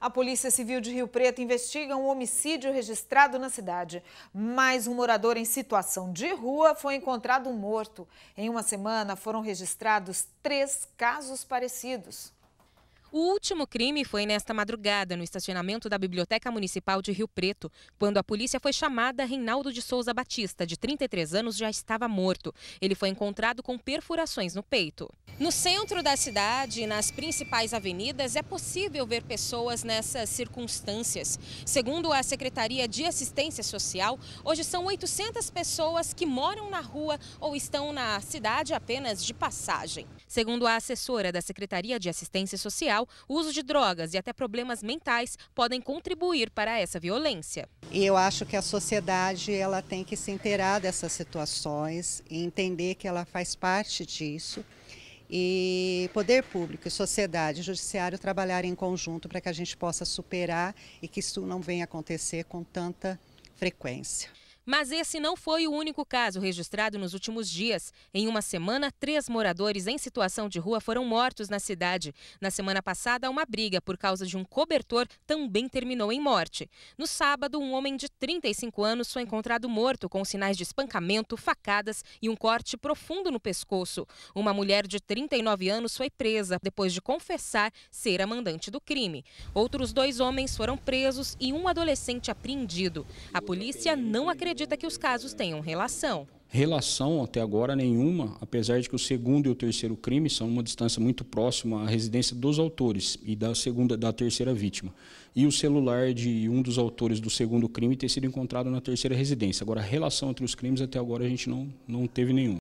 A Polícia Civil de Rio Preto investiga um homicídio registrado na cidade. Mais um morador em situação de rua foi encontrado morto. Em uma semana foram registrados três casos parecidos. O último crime foi nesta madrugada, no estacionamento da Biblioteca Municipal de Rio Preto, quando a polícia foi chamada, Reinaldo de Souza Batista, de 33 anos, já estava morto. Ele foi encontrado com perfurações no peito. No centro da cidade nas principais avenidas, é possível ver pessoas nessas circunstâncias. Segundo a Secretaria de Assistência Social, hoje são 800 pessoas que moram na rua ou estão na cidade apenas de passagem. Segundo a assessora da Secretaria de Assistência Social, o uso de drogas e até problemas mentais podem contribuir para essa violência. eu acho que a sociedade ela tem que se inteirar dessas situações e entender que ela faz parte disso e poder público, sociedade, judiciário trabalhar em conjunto para que a gente possa superar e que isso não venha acontecer com tanta frequência. Mas esse não foi o único caso registrado nos últimos dias. Em uma semana, três moradores em situação de rua foram mortos na cidade. Na semana passada, uma briga por causa de um cobertor também terminou em morte. No sábado, um homem de 35 anos foi encontrado morto com sinais de espancamento, facadas e um corte profundo no pescoço. Uma mulher de 39 anos foi presa depois de confessar ser a mandante do crime. Outros dois homens foram presos e um adolescente apreendido. A polícia não acredita acredita que os casos tenham relação. Relação até agora nenhuma, apesar de que o segundo e o terceiro crime são uma distância muito próxima à residência dos autores e da segunda da terceira vítima. E o celular de um dos autores do segundo crime ter sido encontrado na terceira residência. Agora, relação entre os crimes até agora a gente não, não teve nenhuma.